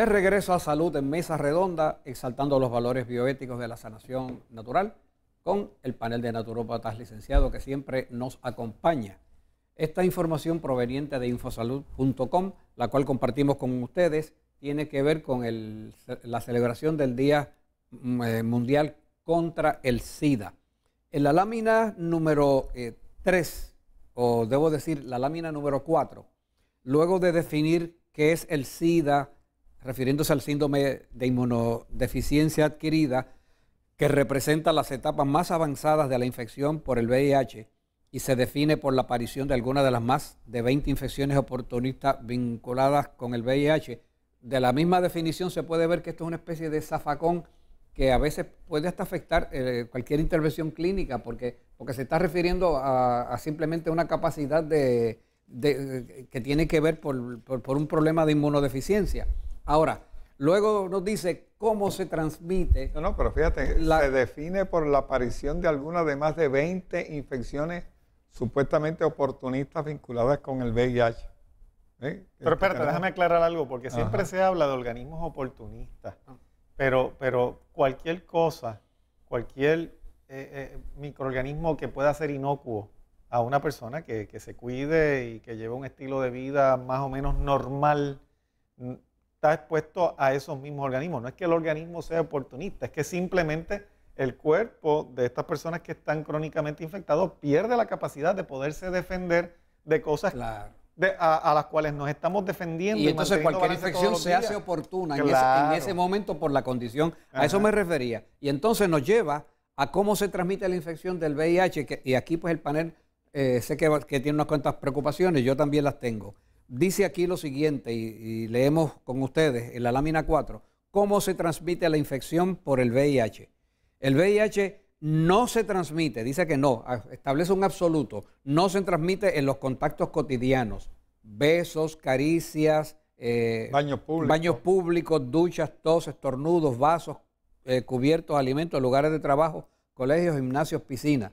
De regreso a salud en mesa redonda, exaltando los valores bioéticos de la sanación natural, con el panel de naturópatas licenciado que siempre nos acompaña. Esta información proveniente de infosalud.com, la cual compartimos con ustedes, tiene que ver con la celebración del Día mm, eh, Mundial contra el SIDA. En la lámina número 3, eh, o debo decir la lámina número 4, luego de definir qué es el SIDA, refiriéndose al síndrome de inmunodeficiencia adquirida, que representa las etapas más avanzadas de la infección por el VIH y se define por la aparición de alguna de las más de 20 infecciones oportunistas vinculadas con el VIH. De la misma definición se puede ver que esto es una especie de zafacón que a veces puede hasta afectar eh, cualquier intervención clínica, porque, porque se está refiriendo a, simplemente una capacidad que tiene que ver por un problema de inmunodeficiencia. Ahora, luego nos dice cómo se transmite. No, no, pero fíjate, se define por la aparición de alguna de más de 20 infecciones supuestamente oportunistas vinculadas con el VIH. ¿Eh? Pero espérate, este, déjame aclarar algo, porque siempre se habla de organismos oportunistas, ah. pero, pero cualquier cosa, cualquier eh, eh, microorganismo que pueda ser inocuo a una persona que, que, se cuide y que lleve un estilo de vida más o menos normal, está expuesto a esos mismos organismos. No es que el organismo sea oportunista, es que simplemente el cuerpo de estas personas que están crónicamente infectados pierde la capacidad de poderse defender de cosas a, las cuales nos estamos defendiendo. Y, entonces cualquier infección se hace oportuna en, ese, momento por la condición. A eso me refería. Y entonces nos lleva a cómo se transmite la infección del VIH. y aquí pues el panel eh, sé que, que tiene unas cuantas preocupaciones, yo también las tengo dice aquí lo siguiente, y, leemos con ustedes en la lámina 4, cómo se transmite la infección por el VIH. El VIH no se transmite, dice que no, establece un absoluto, no se transmite en los contactos cotidianos, besos, caricias, eh, baños públicos, duchas, toses, estornudos, vasos, eh, cubiertos, alimentos, lugares de trabajo, colegios, gimnasios, piscinas.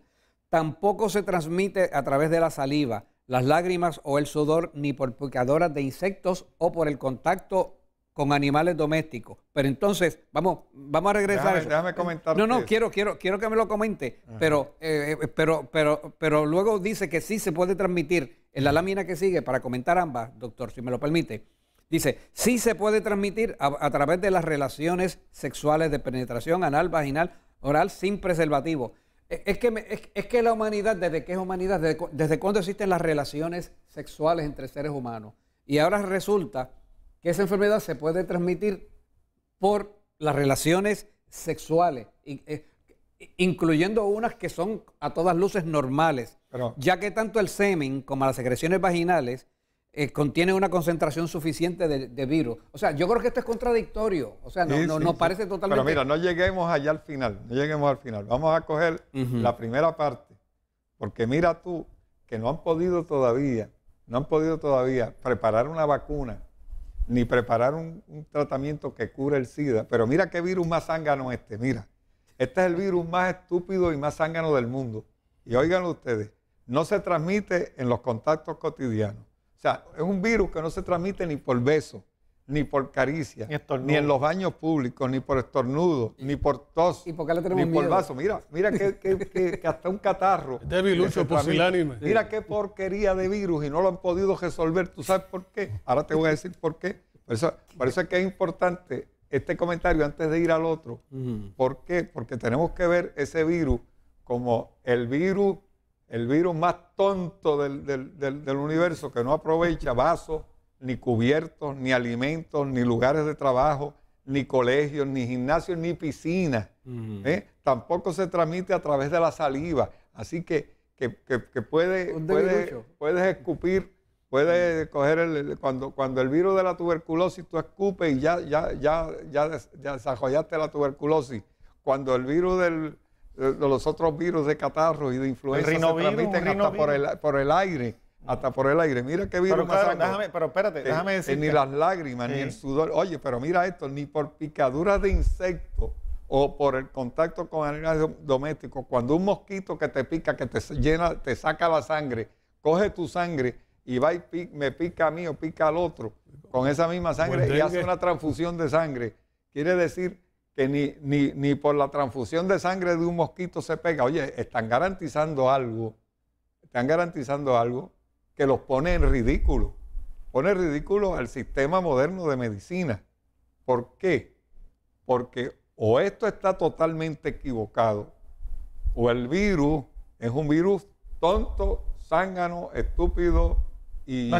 Tampoco se transmite a través de la saliva, las lágrimas o el sudor, ni por picadoras de insectos o por el contacto con animales domésticos. Pero entonces, vamos, vamos a regresar déjame, comentar. No, no, quiero, quiero, quiero que me lo comente. Pero, eh, eh, pero, pero, pero luego dice que sí se puede transmitir en la lámina que sigue para comentar ambas, doctor, si me lo permite. Dice, sí se puede transmitir a través de las relaciones sexuales de penetración anal, vaginal, oral, sin preservativo. Es que, es, que la humanidad, desde qué es humanidad, desde, cuándo existen las relaciones sexuales entre seres humanos. Y ahora resulta que esa enfermedad se puede transmitir por las relaciones sexuales, eh, incluyendo unas que son a todas luces normales, ya que tanto el semen como las secreciones vaginales eh, contiene una concentración suficiente de, virus. O sea, yo creo que esto es contradictorio. O sea, no, nos parece totalmente. Pero mira, no lleguemos allá al final. No lleguemos al final. Vamos a coger la primera parte. Porque mira tú que no han podido todavía, no han podido todavía preparar una vacuna ni preparar un, tratamiento que cure el SIDA. Pero mira qué virus más zángano este. Mira, este es el virus más estúpido y más zángano del mundo. Y oigan ustedes, no se transmite en los contactos cotidianos o sea, es un virus que no se transmite ni por beso, ni por caricia, ni, en los baños públicos, ni por estornudo, ni por tos, ¿Y por ni por vaso. Mira, mira que, hasta un catarro. Debilucho, este este pusilánime. Mira qué porquería de virus y no lo han podido resolver. ¿Tú sabes por qué? Ahora te voy a decir por qué. Por eso, es que es importante este comentario antes de ir al otro. ¿Por qué? Porque tenemos que ver ese virus como el virus el virus más tonto del, del, del, universo que no aprovecha vasos, ni cubiertos, ni alimentos, ni lugares de trabajo, ni colegios, ni gimnasios, ni piscinas. ¿eh? Tampoco se transmite a través de la saliva. Así que, que, puede, puedes escupir, puedes mm. coger el, cuando, cuando el virus de la tuberculosis tú escupes y ya, ya, ya, ya desarrollaste la tuberculosis. Cuando el virus del, eh, los otros virus de catarro y de influenza se transmiten hasta por el, por el aire. Hasta por el aire. Mira qué virus pero, más Pero espérate, eh, déjame eh, decir. Ni las lágrimas, ni el sudor. Oye, pero mira esto, ni por picadura de insecto o por el contacto con animales domésticos. Cuando un mosquito que te pica, que te llena, te saca la sangre, coge tu sangre y va y me pica a mí o pica al otro con esa misma sangre y hace una transfusión de sangre. Quiere decir que ni, por la transfusión de sangre de un mosquito se pega. Oye, están garantizando algo, están garantizando algo que los pone en ridículo. Pone en ridículo al sistema moderno de medicina. ¿Por qué? Porque o esto está totalmente equivocado, o el virus es un virus tonto, zángano, estúpido, y,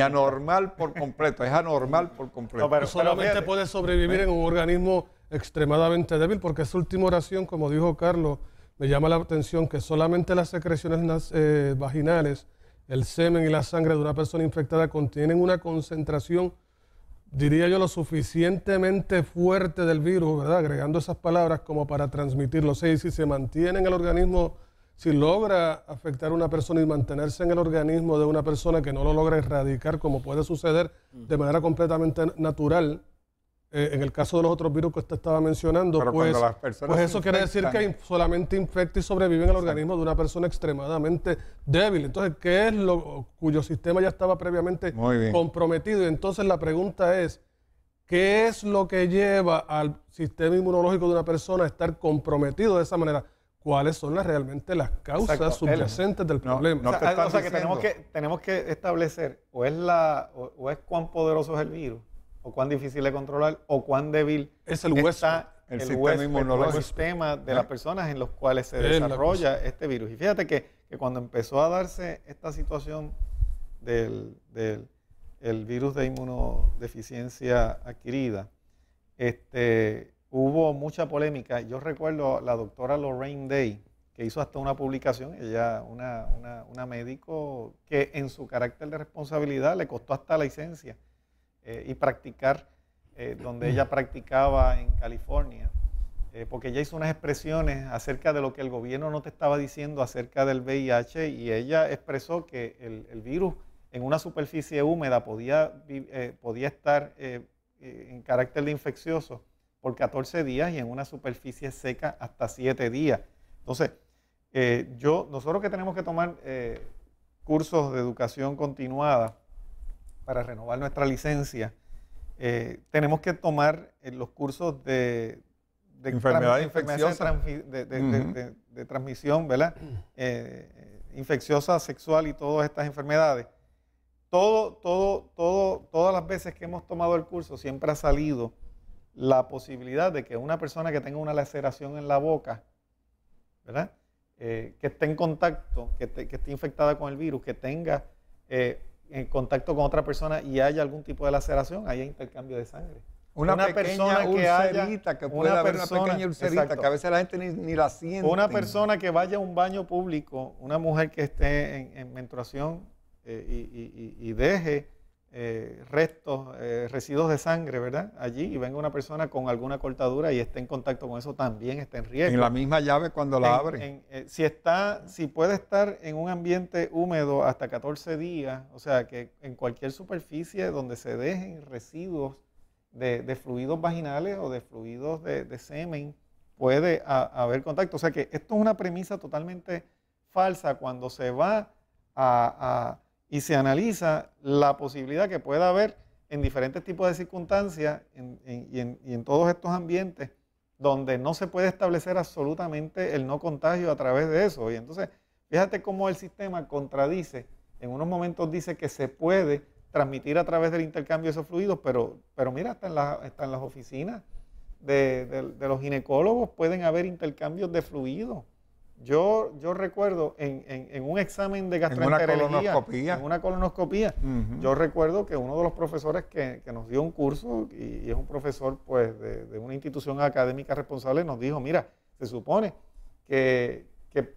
anormal por completo. Es anormal por completo. No, pero, solamente puede sobrevivir en un organismo extremadamente débil, porque esa última oración, como dijo Carlos, me llama la atención que solamente las secreciones eh, vaginales, el semen y la sangre de una persona infectada contienen una concentración, diría yo, lo suficientemente fuerte del virus, ¿verdad? Agregando esas palabras como para transmitirlo. O sea, y si se mantiene en el organismo, si logra afectar a una persona y mantenerse en el organismo de una persona que no lo logra erradicar, como puede suceder de manera completamente natural, eh, en el caso de los otros virus que usted estaba mencionando, pues, pues eso quiere decir que solamente infecta y sobrevive en el organismo de una persona extremadamente débil. Entonces, ¿qué es lo cuyo sistema ya estaba previamente comprometido? Entonces, la pregunta es, ¿qué es lo que lleva al sistema inmunológico de una persona a estar comprometido de esa manera? cuáles son realmente las causas subyacentes del problema. o que, tenemos que tenemos que establecer o es la o es cuán poderoso es el virus o cuán difícil de controlar o cuán débil es el está el, sistema de las personas en los cuales se desarrolla este virus. Y fíjate que, cuando empezó a darse esta situación del, virus de inmunodeficiencia adquirida, este, hubo mucha polémica. Yo recuerdo la doctora Lorraine Day, que hizo hasta una publicación, ella, una médico que en su carácter de responsabilidad le costó hasta la licencia eh, y practicar eh, donde ella practicaba en California, eh, porque ella hizo unas expresiones acerca de lo que el gobierno no te estaba diciendo acerca del VIH y ella expresó que el, virus en una superficie húmeda podía, podía estar en carácter de infeccioso por 14 días y en una superficie seca hasta 7 días. Entonces, yo, nosotros que tenemos que tomar cursos de educación continuada, para renovar nuestra licencia, eh, tenemos que tomar eh, los cursos de, enfermedades de, transmisión, ¿verdad? Mm. Eh, infecciosa, sexual y todas estas enfermedades. Todo, todo, todo, todas las veces que hemos tomado el curso siempre ha salido la posibilidad de que una persona que tenga una laceración en la boca, ¿verdad? que esté en contacto, que, esté infectada con el virus, que tenga en contacto con otra persona y haya algún tipo de laceración, hay intercambio de sangre. Una, persona que una pequeña ulcerita que a veces la gente ni, la siente. Una persona que vaya a un baño público, una mujer que esté en, en menstruación eh, y, y deje eh, restos, eh, residuos de sangre, ¿verdad? Allí y venga una persona con alguna cortadura y esté en contacto con eso, también está en riesgo. En la misma llave cuando la abre. Eh, si, está, si puede estar en un ambiente húmedo hasta 14 días, o sea, que en cualquier superficie donde se dejen residuos de, fluidos vaginales o de fluidos de, semen, puede haber contacto. O sea que esto es una premisa totalmente falsa cuando se va a y se analiza la posibilidad que pueda haber en diferentes tipos de circunstancias y, en, todos estos ambientes donde no se puede establecer absolutamente el no contagio a través de eso. Y entonces, fíjate cómo el sistema contradice, en unos momentos dice que se puede transmitir a través del intercambio de esos fluidos, pero, pero mira, hasta en, la, las oficinas de los ginecólogos pueden haber intercambios de fluidos yo, recuerdo en, un examen de gastroenterología, en una colonoscopía, yo recuerdo que uno de los profesores que, nos dio un curso, y, es un profesor pues de, una institución académica responsable, nos dijo, mira, se supone que,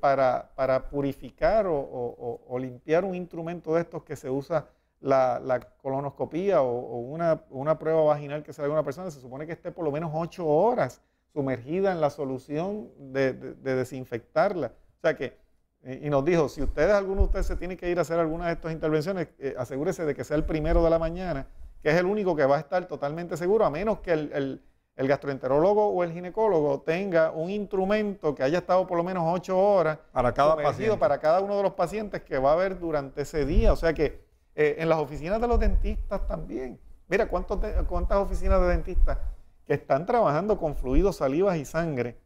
para, purificar o, limpiar un instrumento de estos que se usa la, colonoscopía o, una, prueba vaginal que se le a una persona, se supone que esté por lo menos ocho horas sumergida en la solución de, desinfectarla. O sea que, y nos dijo, si ustedes, alguno de ustedes se tiene que ir a hacer alguna de estas intervenciones, eh, asegúrese de que sea el primero de la mañana, que es el único que va a estar totalmente seguro, a menos que el, gastroenterólogo o el ginecólogo tenga un instrumento que haya estado por lo menos ocho horas para cada paciente. para cada uno de los pacientes que va a haber durante ese día. O sea que eh, en las oficinas de los dentistas también. Mira, ¿cuántas oficinas de dentistas que están trabajando con fluidos, salivas y sangre.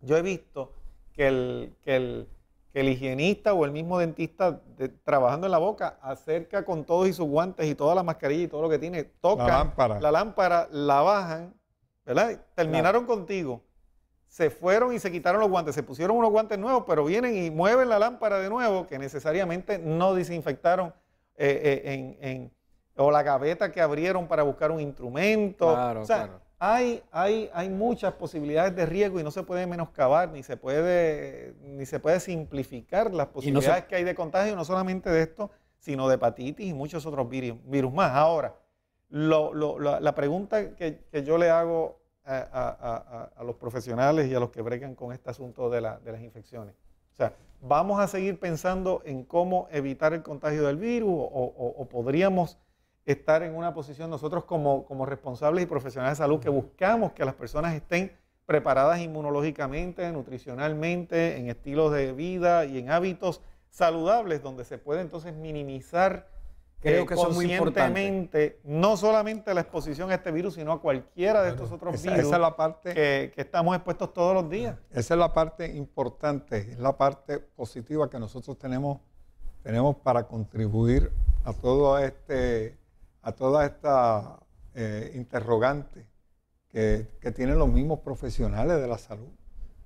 Yo he visto que el, el, higienista o el mismo dentista trabajando en la boca acerca con todos y sus guantes y toda la mascarilla y todo lo que tiene, toca la lámpara, la, lámpara, la bajan, ¿verdad? Terminaron contigo. Se fueron y se quitaron los guantes, se pusieron unos guantes nuevos, pero vienen y mueven la lámpara de nuevo, que necesariamente no desinfectaron eh, eh, o la gaveta que abrieron para buscar un instrumento. Hay, hay, muchas posibilidades de riesgo y no se puede menoscabar, ni se puede, ni se puede simplificar las posibilidades que hay de contagio, no solamente de esto, sino de hepatitis y muchos otros virus, más. Ahora, la, pregunta que, yo le hago a, los profesionales y a los que bregan con este asunto de, las infecciones, o sea, ¿vamos a seguir pensando en cómo evitar el contagio del virus o podríamos estar en una posición nosotros como, responsables y profesionales de salud que buscamos que las personas estén preparadas inmunológicamente, nutricionalmente, en estilos de vida y en hábitos saludables donde se puede entonces minimizar eh, Creo que conscientemente no solamente la exposición a este virus, sino a cualquiera de estos otros virus esa es la parte, que, estamos expuestos todos los días. Ah, esa es la parte importante, es la parte positiva que nosotros tenemos, tenemos para contribuir a todo este a toda esta eh, interrogante que, tienen los mismos profesionales de la salud,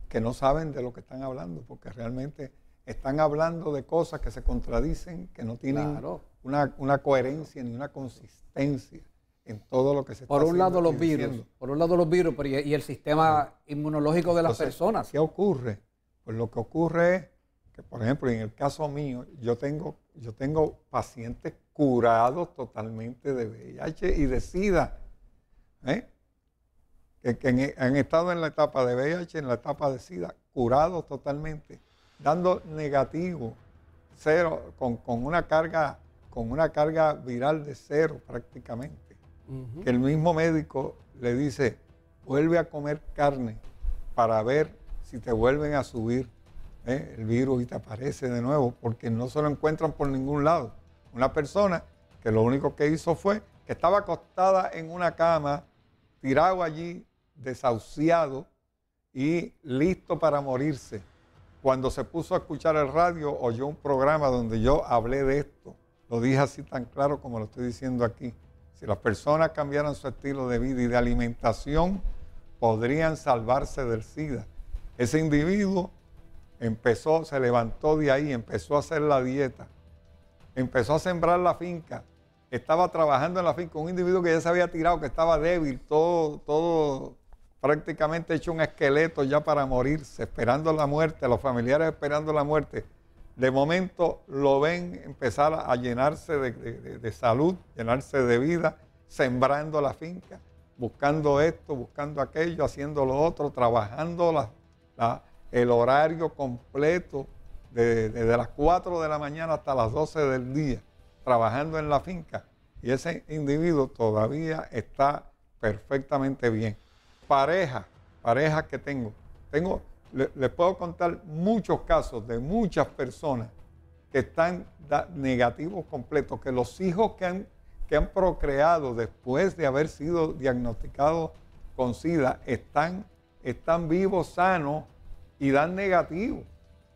que no saben de lo que están hablando, porque realmente están hablando de cosas que se contradicen, que no tienen una, coherencia ni una consistencia en todo lo que se por un lado los virus por un lado los virus y, el sistema inmunológico de las personas qué ocurre pues lo que ocurre es que por ejemplo en el caso mío, yo tengo, yo tengo pacientes curados totalmente de VIH y de SIDA, ¿eh? que, han, estado en la etapa de VIH, en la etapa de SIDA, curados totalmente, dando negativo, cero, con, una, carga, con una carga viral de cero prácticamente. Que el mismo médico le dice, vuelve a comer carne para ver si te vuelven a subir ¿eh? el virus y te aparece de nuevo porque no se lo encuentran por ningún lado. Una persona que lo único que hizo fue que estaba acostada en una cama, tirado allí, desahuciado y listo para morirse. Cuando se puso a escuchar el radio, oyó un programa donde yo hablé de esto. Lo dije así tan claro como lo estoy diciendo aquí. Si las personas cambiaran su estilo de vida y de alimentación, podrían salvarse del SIDA. Ese individuo Empezó, se levantó de ahí, empezó a hacer la dieta, empezó a sembrar la finca. Estaba trabajando en la finca un individuo que ya se había tirado, que estaba débil, todo, todo prácticamente hecho un esqueleto ya para morirse, esperando la muerte, los familiares esperando la muerte. De momento lo ven empezar a llenarse de, salud, llenarse de vida, sembrando la finca, buscando esto, buscando aquello, haciendo lo otro, trabajando la, el horario completo de, desde las 4 de la mañana hasta las 12 del día, trabajando en la finca. Y ese individuo todavía está perfectamente bien. Pareja, pareja que tengo. Tengo, les le puedo contar muchos casos de muchas personas que están negativos completos, que los hijos que han, que han procreado después de haber sido diagnosticados con SIDA están, están vivos, sanos, y dan negativo.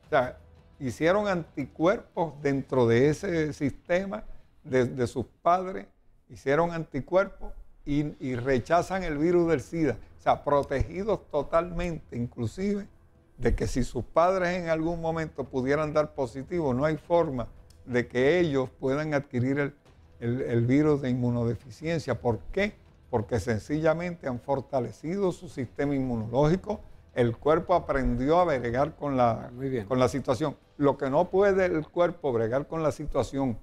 O sea, hicieron anticuerpos dentro de ese sistema de, sus padres, hicieron anticuerpos y, rechazan el virus del SIDA. O sea, protegidos totalmente, inclusive, de que si sus padres en algún momento pudieran dar positivo, no hay forma de que ellos puedan adquirir el, el virus de inmunodeficiencia. ¿Por qué? Porque sencillamente han fortalecido su sistema inmunológico, el cuerpo aprendió a bregar con la, con la situación. Lo que no puede el cuerpo bregar con la situación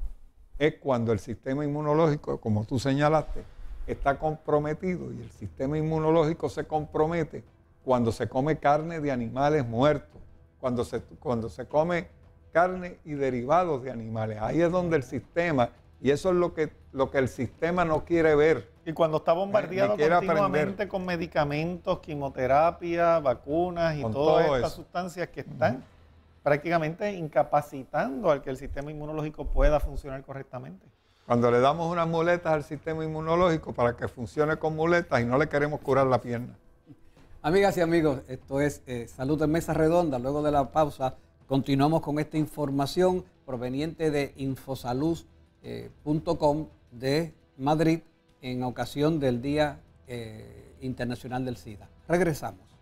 es cuando el sistema inmunológico, como tú señalaste, está comprometido y el sistema inmunológico se compromete cuando se come carne de animales muertos, cuando se, cuando se come carne y derivados de animales. Ahí es donde el sistema y eso es lo que, lo que el sistema no quiere ver. Y cuando está bombardeado continuamente con medicamentos, quimioterapia, vacunas y todas estas sustancias que están prácticamente incapacitando al que el sistema inmunológico pueda funcionar correctamente. Cuando le damos unas muletas al sistema inmunológico para que funcione con muletas y no le queremos curar la pierna. Amigas y amigos, esto es eh, Salud en Mesa Redonda. Luego de la pausa, continuamos con esta información proveniente de Infosalud eh, .com de Madrid en ocasión del Día eh, Internacional del SIDA. Regresamos.